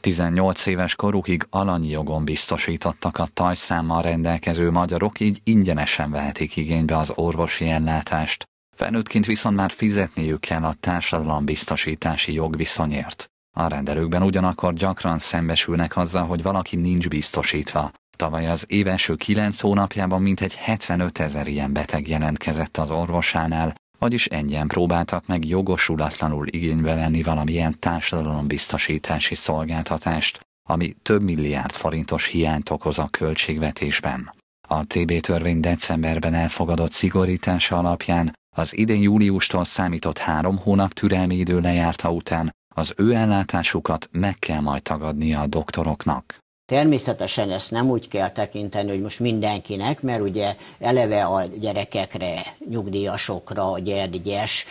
18 éves korukig alanyi jogon biztosítottak a tajszámmal rendelkező magyarok, így ingyenesen vehetik igénybe az orvosi ellátást. Felnőttként viszont már fizetniük kell a biztosítási jogviszonyért. A rendelőkben ugyanakkor gyakran szembesülnek azzal, hogy valaki nincs biztosítva. Tavaly az éveső első 9 hónapjában mintegy 75 ezer ilyen beteg jelentkezett az orvosánál, vagyis engyen próbáltak meg jogosulatlanul igénybe venni valamilyen társadalombiztosítási szolgáltatást, ami több milliárd forintos hiányt okoz a költségvetésben. A TB törvény decemberben elfogadott szigorítása alapján az idén júliustól számított három hónap türelmi idő lejárta után az ő ellátásukat meg kell majd tagadnia a doktoroknak. Természetesen ezt nem úgy kell tekinteni, hogy most mindenkinek, mert ugye eleve a gyerekekre, nyugdíjasokra, a gyergyes,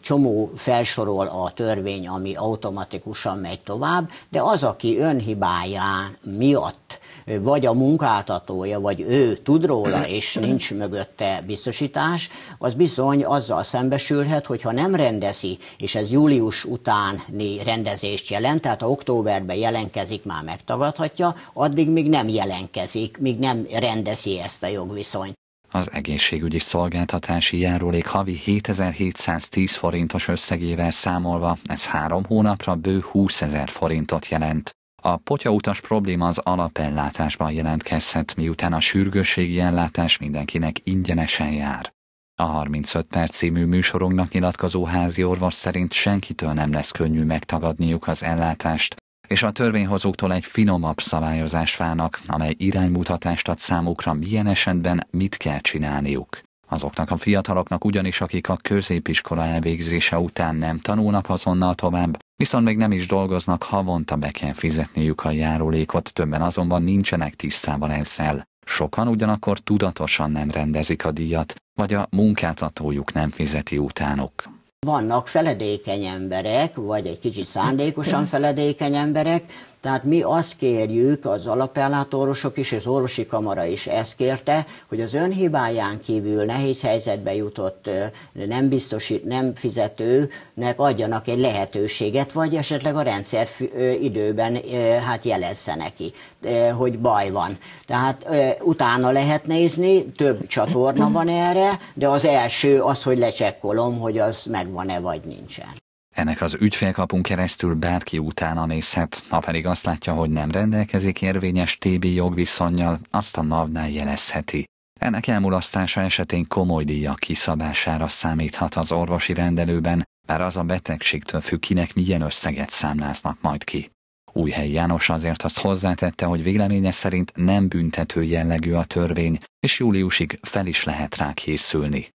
csomó felsorol a törvény, ami automatikusan megy tovább, de az, aki önhibáján miatt vagy a munkáltatója, vagy ő tud róla, és nincs mögötte biztosítás, az bizony azzal szembesülhet, hogyha nem rendezi, és ez július utáni rendezést jelent, tehát ha októberben jelentkezik, már megtagadhatja, addig még nem jelentkezik, még nem rendezi ezt a jogviszonyt. Az egészségügyi szolgáltatási járulék havi 7710 forintos összegével számolva, ez három hónapra bő 20 ezer forintot jelent. A potyautas probléma az alapellátásban jelentkezhet, miután a sürgősségi ellátás mindenkinek ingyenesen jár. A 35 perc című műsorunknak nyilatkozó házi orvos szerint senkitől nem lesz könnyű megtagadniuk az ellátást, és a törvényhozóktól egy finomabb szabályozás válnak, amely iránymutatást ad számukra, milyen esetben mit kell csinálniuk. Azoknak a fiataloknak ugyanis, akik a középiskola elvégzése után nem tanulnak azonnal tovább, viszont még nem is dolgoznak, havonta be kell fizetniük a járulékot, többen azonban nincsenek tisztában ezzel. Sokan ugyanakkor tudatosan nem rendezik a díjat, vagy a munkáltatójuk nem fizeti utánuk. Vannak feledékeny emberek, vagy egy kicsit szándékosan feledékeny emberek, tehát mi azt kérjük, az alapellátorosok is, az orvosi kamara is ezt kérte, hogy az önhibáján kívül nehéz helyzetbe jutott, nem biztosít, nem fizetőnek adjanak egy lehetőséget, vagy esetleg a rendszer időben hát jelezze neki, hogy baj van. Tehát utána lehet nézni, több csatorna van erre, de az első az, hogy lecsekkolom, hogy az megvan-e vagy nincsen. Ennek az ügyfélkapunk keresztül bárki utána nézhet, ha pedig azt látja, hogy nem rendelkezik érvényes TB jogviszonnyal, azt a nav jelezheti. Ennek elmulasztása esetén komoly díjak kiszabására számíthat az orvosi rendelőben, bár az a betegségtől függ, kinek milyen összeget számláznak majd ki. Újhely János azért azt hozzátette, hogy véleménye szerint nem büntető jellegű a törvény, és júliusig fel is lehet rá készülni.